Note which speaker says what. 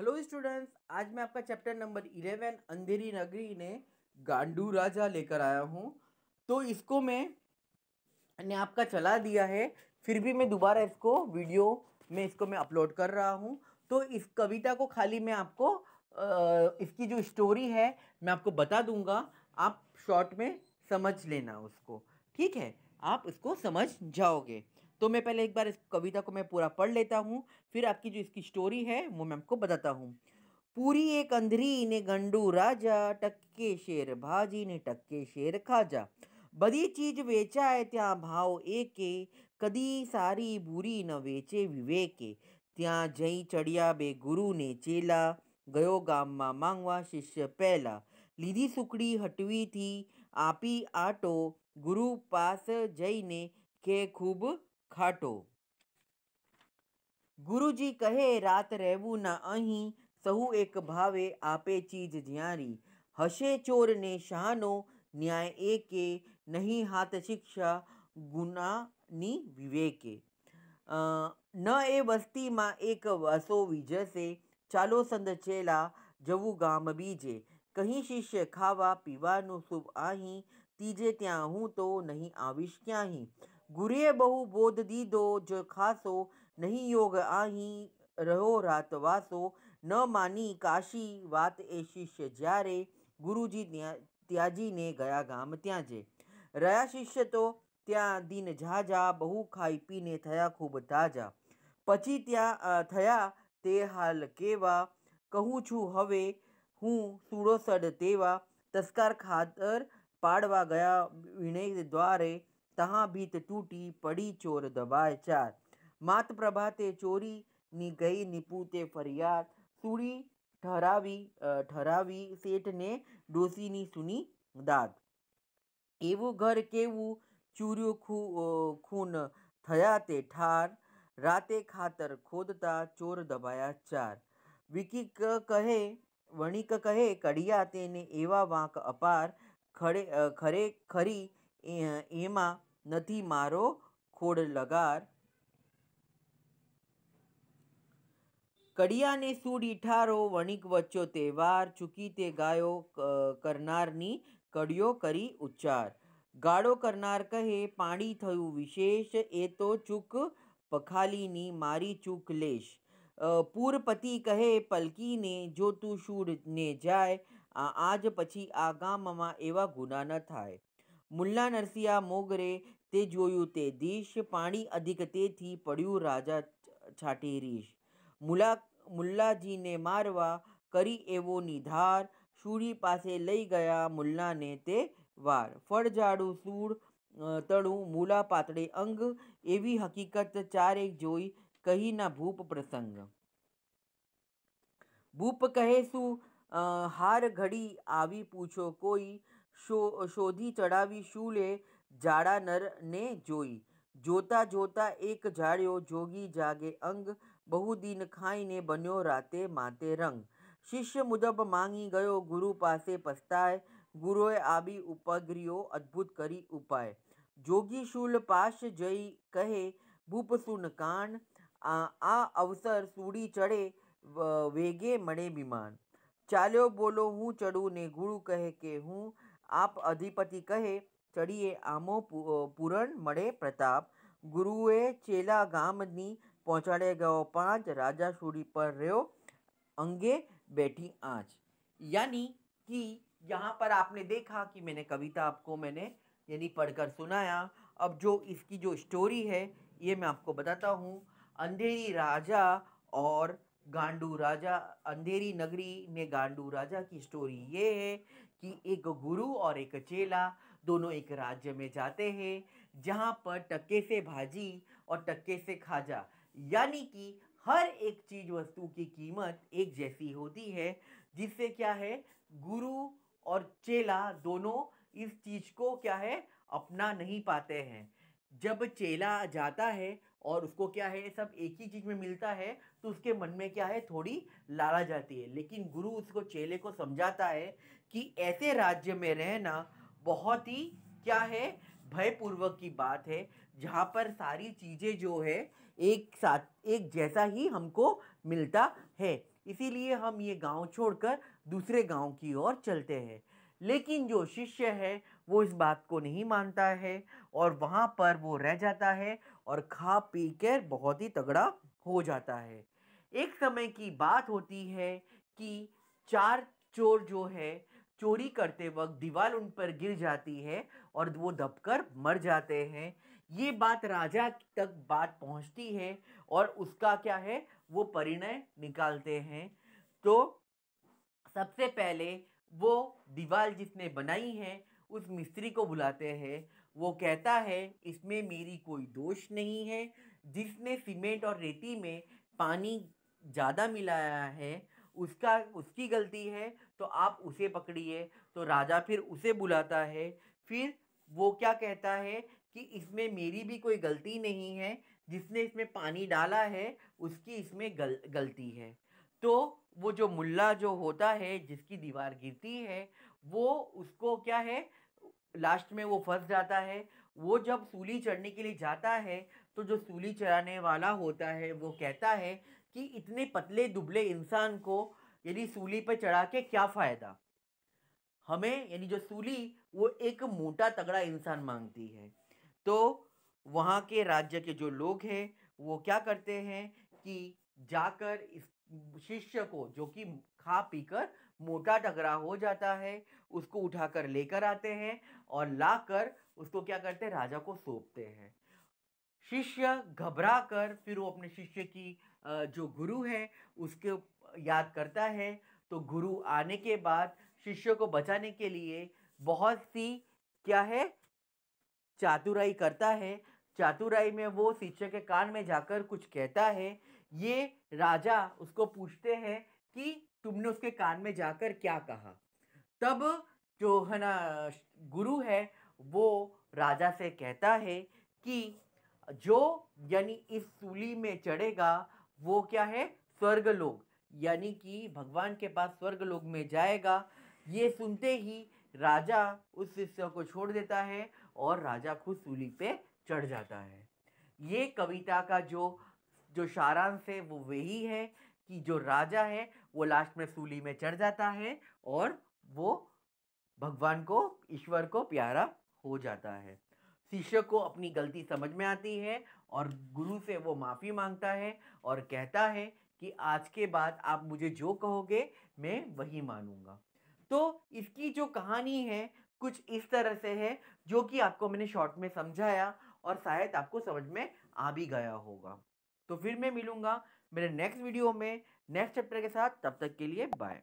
Speaker 1: hello students आज मैं आपका चैप्टर नंबर इलेवन अंधेरी नगरी ने गांडू राजा लेकर आया हूँ तो इसको मैं ने आपका चला दिया है फिर भी मैं दोबारा इसको वीडियो में इसको मैं अपलोड कर रहा हूँ तो इस कविता को खाली मैं आपको इसकी जो स्टोरी है मैं आपको बता दूंगा आप शॉर्ट में समझ लेना उसको ठीक है आप उसको समझ जाओगे तो मैं पहले एक बार इस कविता को मैं पूरा पढ़ लेता हूँ फिर आपकी जो इसकी स्टोरी है वो मैं आपको बताता हूँ पूरी एक अंधरी ने गंडू राजा टक्के शेर भाजी ने टक्के शेर खाजा बड़ी चीज वेचा है त्या भाव एके कदी सारी बुरी न वेचे विवेके त्या जई चढ़िया बे गुरु ने चेला गयो गाम मा मांगवा शिष्य पहला लीधी सुकड़ी हटवी थी आपी आटो गुरु पास जई ने के खूब ખાટો ગુરુજી કહે રાત રહેવું ના અહીં સહુ એક ભાવે આપે ચીજ જ્યારી હશે ચોરને શાહનો ન્યાય એકે નહીં હાથ શિક્ષા ગુનાની વિવેકે ન એ વસ્તીમાં એક વસો વિજસે ચાલો સંદ ચેલા જવું ગામ બીજે કહી શિષ્ય ખાવા પીવાનું શુભ અહીં તીજે ત્યાં હું તો નહીં આવીશ ક્યાંહી गुरे बहु बोध दी दो जो खासो नहीं योग आही रहो रात वासो न मानी काशी वात ए शिष्य ज्यारे गुरु जी त्याजी ने गया गाम त्याजे रया शिष्य तो त्या दिन झा जा बहु खाई पी ने थया खूब ताजा पची त्या थया ते हाल केवा कहूँ छू हवे हूँ सूड़ो सड तस्कार खातर पाड़वा गया विनय द्वारे તહાં ભીત તૂટી પડી ચોર દબાય ચાર માત પ્રભાતે ચોરી ની ગઈ નિપુતે ફરિયાદ સુડી ઠરાવી ઠરાવી શેઠને ડોસીની સુની દાદ એવું ઘર કેવું ચૂર્યું ખૂન થયા તે ઠાર રાતે ખાતર ખોદતા ચોર દબાયા ચાર વિકિક કહે વણિક કહે કડિયા તેને એવા વાંક અપાર ખરે ખરે ખરી એમાં નથી મારો ખોડ લગાર કડિયાને સૂડ ઈઠારો વણિક વચ્ચો તહેવાર ચૂકી તે ગાયો કરનારની કડિયો કરી ઉચ્ચાર ગાળો કરનાર કહે પાણી થયું વિશેષ એ તો ચૂક પખાલીની મારી ચૂક લેશ પૂરપતિ કહે પલકીને જો તું શૂળને જાય આજ પછી આ ગામમાં એવા ગુના ન થાય મુલ્લા નરસિયા મોગરે તે જોયું તે દિશ પાણી અધિક તેથી પડ્યું રાજા છાટી રીશ મુલા મુલ્લાજીને મારવા કરી એવો નિધાર શૂરી પાસે લઈ ગયા મુલ્લાને તે વાર ફળઝાડું સૂળ તળું મૂલા પાતળે અંગ એવી હકીકત ચારેક જોઈ કહીના ભૂપ પ્રસંગ ભૂપ કહે શું હાર ઘડી આવી પૂછો કોઈ શો શોધી ચડાવી શૂલે જાડા નરને જોઈ જોતા જોતા એક જાડ્યો જોગી જાગે અંગ બહુ દિન ખાઈને બન્યો રાતે માતે રંગ શિષ્ય મુજબ માંગી ગયો ગુરુ પાસે પસ્તાય ગુરુએ આબી ઉપગ્રીઓ અદ્ભુત કરી ઉપાય જોગી શૂલ પાશ જઈ કહે ભૂપસુન કાન આ અવસર સૂડી ચડે વેગે મળે વિમાન ચાલ્યો બોલો હું ચડું ને ગુરુ કહે કે હું अधिपति कहे કહે आमो આમો પૂરણ प्रताप गुरुए चेला गाम ગામની પહોંચાડે ગયો પાંચ राजा સૂરી पर रहो अंगे बैठी आँच यानी कि यहाँ पर आपने देखा कि मैंने कविता आपको मैंने यानी पढ़कर सुनाया अब जो इसकी जो स्टोरी है ये मैं आपको बताता हूँ अंधेरी राजा और गांडू राजा अंधेरी नगरी में गांडू राजा की स्टोरी ये है कि एक गुरु और एक चेला दोनों एक राज्य में जाते हैं जहाँ पर टक्के से भाजी और टक्के से खाजा यानी कि हर एक चीज़ वस्तु की कीमत एक जैसी होती है जिससे क्या है गुरु और चेला दोनों इस चीज़ को क्या है अपना नहीं पाते हैं जब चेला जाता है और उसको क्या है ये सब एक ही चीज़ में मिलता है तो उसके मन में क्या है थोड़ी लाला जाती है लेकिन गुरु उसको चेले को समझाता है कि ऐसे राज्य में रहना बहुत ही क्या है भयपूर्वक की बात है जहाँ पर सारी चीज़ें जो है एक साथ एक जैसा ही हमको मिलता है इसीलिए हम ये गांव छोड़कर दूसरे गांव की ओर चलते हैं लेकिन जो शिष्य है वो इस बात को नहीं मानता है और वहाँ पर वो रह जाता है और खा पी कर बहुत ही तगड़ा हो जाता है एक समय की बात होती है कि चार चोर जो है चोरी करते वक्त दीवार उन पर गिर जाती है और वो दबकर मर जाते हैं ये बात राजा तक बात पहुंचती है और उसका क्या है वो परिणय निकालते हैं तो सबसे पहले वो दीवार जिसने बनाई है उस मिस्त्री को बुलाते हैं वो कहता है इसमें मेरी कोई दोष नहीं है जिसने सीमेंट और रेती में पानी ज़्यादा मिलाया है उसका उसकी गलती है तो आप उसे पकड़िए तो राजा फिर उसे बुलाता है फिर वो क्या कहता है कि इसमें मेरी भी कोई गलती नहीं है जिसने इसमें पानी डाला है उसकी इसमें गल गलती है तो वो जो मुल्ला जो होता है जिसकी दीवार गिरती है वो उसको क्या है लास्ट में वो फंस जाता है वो जब सूली चढ़ने के लिए जाता है तो जो सूली चढ़ाने वाला होता है वो कहता है कि इतने पतले दुबले इंसान को यदि सूली पर चढ़ा के क्या फ़ायदा हमें यानी जो सूली वो एक मोटा तगड़ा इंसान मांगती है तो वहाँ के राज्य के जो लोग हैं वो क्या करते हैं कि जाकर इस शिष्य को जो कि खा पीकर मोटा टकरा हो जाता है उसको उठाकर लेकर आते हैं और लाकर उसको क्या करते हैं राजा को सौंपते हैं शिष्य घबरा कर फिर वो अपने शिष्य की जो गुरु है उसके याद करता है तो गुरु आने के बाद शिष्य को बचाने के लिए बहुत सी क्या है चातुराई करता है चातुराई में वो शिष्य के कान में जाकर कुछ कहता है ये राजा उसको पूछते हैं कि तुमने उसके कान में जाकर क्या कहा तब जो है ना गुरु है वो राजा से कहता है कि जो यानी इस सूली में चढ़ेगा वो क्या है स्वर्ग लोग यानी कि भगवान के पास स्वर्ग लोग में जाएगा ये सुनते ही राजा उस शिष्य को छोड़ देता है और राजा खुद सूली पे चढ़ जाता है ये कविता का जो जो सारांश है वो वही है कि जो राजा है वो लास्ट में सूली में चढ़ जाता है और वो भगवान को ईश्वर को प्यारा हो जाता है शिष्य को अपनी गलती समझ में आती है और गुरु से वो माफ़ी मांगता है और कहता है कि आज के बाद आप मुझे जो कहोगे मैं वही मानूंगा तो इसकी जो कहानी है कुछ इस तरह से है जो कि आपको मैंने शॉर्ट में समझाया और शायद आपको समझ में आ भी गया होगा तो फिर मैं मिलूंगा मेरे नेक्स्ट वीडियो में नेक्स्ट चैप्टर के साथ तब तक के लिए बाय